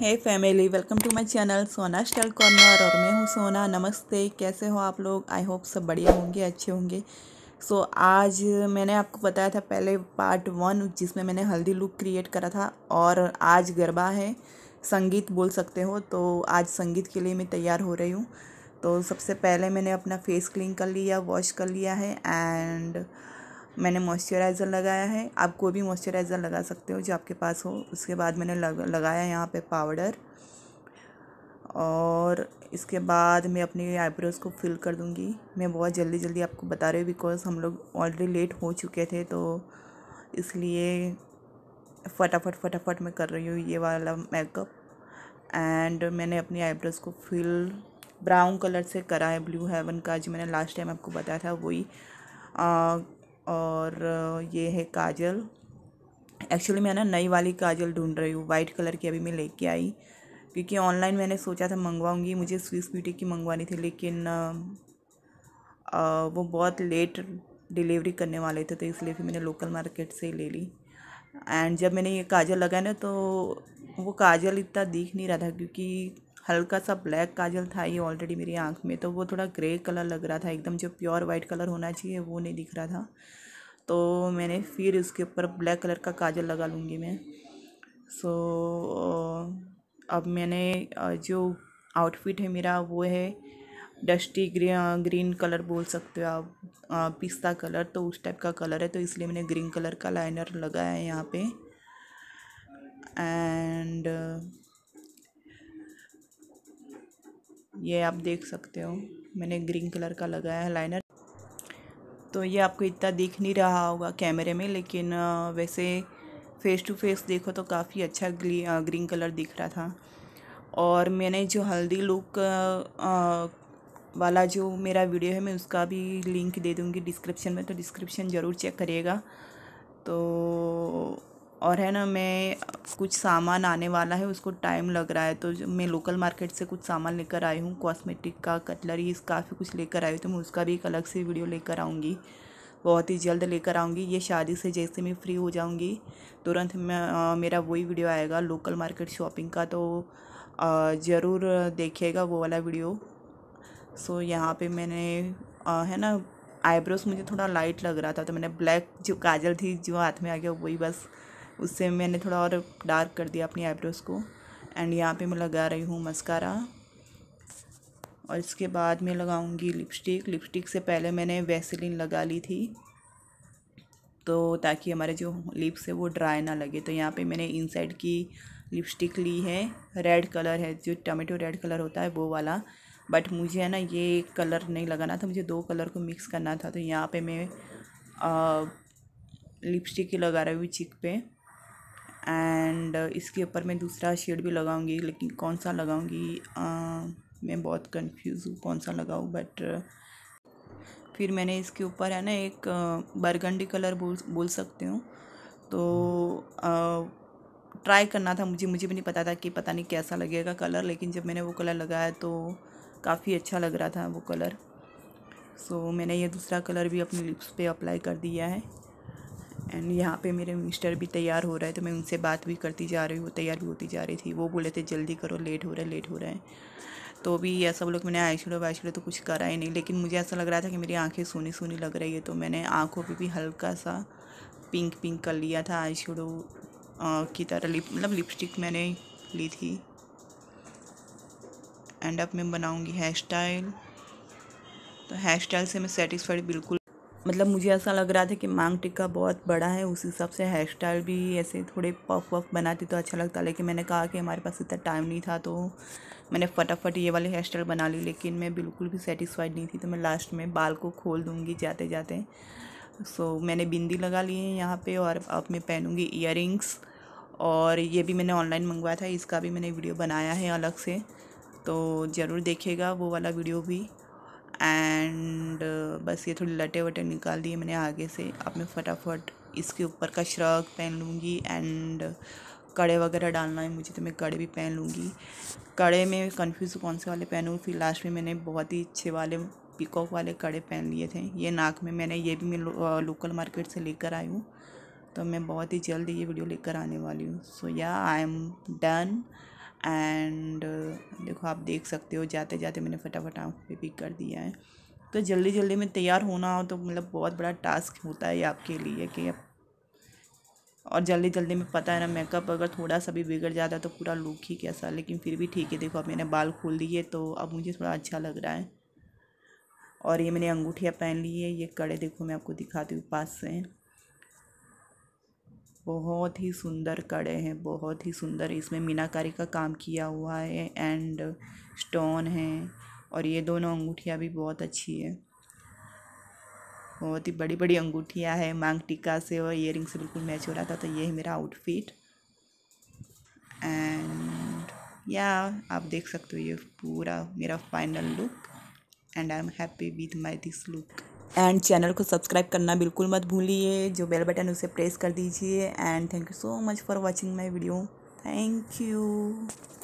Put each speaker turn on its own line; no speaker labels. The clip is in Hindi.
hey family welcome to my channel सोना स्टल कॉर्नर और मैं हूँ सोना नमस्ते कैसे हो आप लोग आई होप सब बढ़िया होंगे अच्छे होंगे सो so, आज मैंने आपको बताया था पहले पार्ट वन जिसमें मैंने हल्दी लुक क्रिएट करा था और आज गरबा है संगीत बोल सकते हो तो आज संगीत के लिए मैं तैयार हो रही हूँ तो सबसे पहले मैंने अपना फेस क्लीन कर लिया वॉश कर लिया है एंड मैंने मॉइस्चराइज़र लगाया है आप कोई भी मॉइस्चराइज़र लगा सकते हो जो आपके पास हो उसके बाद मैंने लग, लगाया यहाँ पे पाउडर और इसके बाद मैं अपनी आईब्रोज़ को फिल कर दूँगी मैं बहुत जल्दी जल्दी आपको बता रही हूँ बिकॉज़ हम लोग ऑलरेडी लेट हो चुके थे तो इसलिए फटाफट फटाफट मैं कर रही हूँ ये वाला मेकअप एंड मैंने अपनी आईब्रोज़ को फिल ब्राउन कलर से करा है ब्लू हेवन का जो मैंने लास्ट टाइम आपको बताया था वही और ये है काजल एक्चुअली मैं ना नई वाली काजल ढूंढ रही हूँ वाइट कलर की अभी मैं लेके आई क्योंकि ऑनलाइन मैंने सोचा था मंगवाऊंगी मुझे स्विस ब्यूटी की मंगवानी थी लेकिन आ, वो बहुत लेट डिलीवरी करने वाले थे तो इसलिए फिर मैंने लोकल मार्केट से ही ले ली एंड जब मैंने ये काजल लगाया ना तो वो काजल इतना दिख नहीं रहा था क्योंकि हल्का सा ब्लैक काजल था ये ऑलरेडी मेरी आँख में तो वो थोड़ा ग्रे कलर लग रहा था एकदम जो प्योर वाइट कलर होना चाहिए वो नहीं दिख रहा था तो मैंने फिर उसके ऊपर ब्लैक कलर का काजल लगा लूँगी मैं सो so, अब मैंने जो आउटफिट है मेरा वो है डस्टी ग्री ग्रीन कलर बोल सकते हो आप पिस्ता कलर तो उस टाइप का कलर है तो इसलिए मैंने ग्रीन कलर का लाइनर लगाया है यहाँ पे एंड ये आप देख सकते हो मैंने ग्रीन कलर का लगाया है लाइनर तो ये आपको इतना दिख नहीं रहा होगा कैमरे में लेकिन वैसे फ़ेस टू फेस देखो तो काफ़ी अच्छा ग्रीन कलर दिख रहा था और मैंने जो हल्दी लुक वाला जो मेरा वीडियो है मैं उसका भी लिंक दे दूँगी डिस्क्रिप्शन में तो डिस्क्रिप्शन ज़रूर चेक करिएगा तो और है ना मैं कुछ सामान आने वाला है उसको टाइम लग रहा है तो मैं लोकल मार्केट से कुछ सामान लेकर आई हूँ कॉस्मेटिक का कटलरीज काफ़ी कुछ लेकर आई हूँ तो मैं उसका भी एक अलग से वीडियो लेकर आऊँगी बहुत ही जल्द लेकर आऊँगी ये शादी से जैसे मैं फ्री हो जाऊँगी तुरंत मैं मेरा वही वीडियो आएगा लोकल मार्केट शॉपिंग का तो ज़रूर देखिएगा वो वाला वीडियो सो यहाँ पे मैंने आ, है ना आईब्रोज मुझे थोड़ा लाइट लग रहा था तो मैंने ब्लैक जो काजल थी जो हाथ में आ गया वही बस उससे मैंने थोड़ा और डार्क कर दिया अपनी आईब्रोज़ को एंड यहाँ पे मैं लगा रही हूँ मस्कारा और इसके बाद मैं लगाऊंगी लिपस्टिक लिपस्टिक से पहले मैंने वैसलिन लगा ली थी तो ताकि हमारे जो लिप्स है वो ड्राई ना लगे तो यहाँ पे मैंने इनसाइड की लिपस्टिक ली है रेड कलर है जो टमेटो रेड कलर होता है वो वाला बट मुझे है ना ये कलर नहीं लगाना था मुझे दो कलर को मिक्स करना था तो यहाँ पर मैं लिपस्टिक ही लगा रही हूँ चिक पे एंड इसके ऊपर मैं दूसरा शेड भी लगाऊंगी लेकिन कौन सा लगाऊंगी मैं बहुत कंफ्यूज हूँ कौन सा लगाऊँ बट फिर मैंने इसके ऊपर है ना एक बरगंडी कलर बोल बोल सकते हूँ तो ट्राई करना था मुझे मुझे भी नहीं पता था कि पता नहीं कैसा लगेगा कलर लेकिन जब मैंने वो कलर लगाया तो काफ़ी अच्छा लग रहा था वो कलर सो so, मैंने ये दूसरा कलर भी अपने लिप्स पे अप्लाई कर दिया है एंड यहाँ पे मेरे मिस्टर भी तैयार हो रहा है तो मैं उनसे बात भी करती जा रही हूँ तैयार भी होती जा रही थी वो बोले थे जल्दी करो लेट हो रहा है लेट हो रहा है तो भी यह सब लोग मैंने आई शेडो वाई तो कुछ करा ही नहीं लेकिन मुझे ऐसा लग रहा था कि मेरी आँखें सोनी सोनी लग रही है तो मैंने आँखों पर भी हल्का सा पिंक पिंक कर लिया था आई शेडो की तरह लिप मतलब लिपस्टिक मैंने ली थी एंड अब मैं बनाऊँगी हेयर स्टाइल तो हेयर स्टाइल से मैं सेटिस्फाइड बिल्कुल मतलब मुझे ऐसा लग रहा था कि मांग टिक्का बहुत बड़ा है उस हिसाब से हेयर स्टाइल भी ऐसे थोड़े पफ वफ बनाती तो अच्छा लगता लेकिन मैंने कहा कि हमारे पास इतना टाइम नहीं था तो मैंने फटाफट ये वाले हेयर स्टाइल बना ली लेकिन मैं बिल्कुल भी सेटिस्फाइड नहीं थी तो मैं लास्ट में बाल को खोल दूँगी जाते जाते सो so, मैंने बिंदी लगा ली है यहाँ पे और अब मैं पहनूँगी इयर और ये भी मैंने ऑनलाइन मंगवाया था इसका भी मैंने वीडियो बनाया है अलग से तो ज़रूर देखेगा वो वाला वीडियो भी एंड बस ये थोड़ी लटे वटे निकाल दिए मैंने आगे से अब मैं फटाफट इसके ऊपर का श्रग पहन लूँगी एंड कड़े वगैरह डालना है मुझे तो मैं कड़े भी पहन लूँगी कड़े में कंफ्यूज कौन से वाले पहनूँ फिर लास्ट में मैंने बहुत ही अच्छे वाले पिकॉक वाले कड़े पहन लिए थे ये नाक में मैंने ये भी मैं लो, लोकल मार्केट से लेकर आई हूँ तो मैं बहुत ही जल्द ये वीडियो लेकर आने वाली हूँ सो या आई एम डन एंड देखो आप देख सकते हो जाते जाते मैंने फटाफट आँख पे पिक कर दिया है तो जल्दी जल्दी में तैयार होना हो तो मतलब बहुत बड़ा टास्क होता है आपके लिए कि आप और जल्दी जल्दी में पता है ना मेकअप अगर थोड़ा सा भी बिगड़ जाता है तो पूरा लुक ही कैसा लेकिन फिर भी ठीक है देखो अब मैंने बाल खोल दिए तो अब मुझे थोड़ा अच्छा लग रहा है और ये मैंने अंगूठियाँ पहन ली है ये कड़े देखो मैं आपको दिखाती हूँ पास से बहुत ही सुंदर कड़े हैं बहुत ही सुंदर इसमें मीनाकारी का काम किया हुआ है एंड स्टोन है और ये दोनों अंगूठियाँ भी बहुत अच्छी है बहुत ही बड़ी बड़ी अंगूठियाँ है मांग टिका से और इयर से बिल्कुल मैच हो रहा था तो ये है मेरा आउटफिट एंड या आप देख सकते हो ये पूरा मेरा final look and I am happy with my this look and channel को सब्सक्राइब करना बिल्कुल मत भूलिए जो बेल बटन उसे प्रेस कर दीजिए and thank you so much for watching my video thank you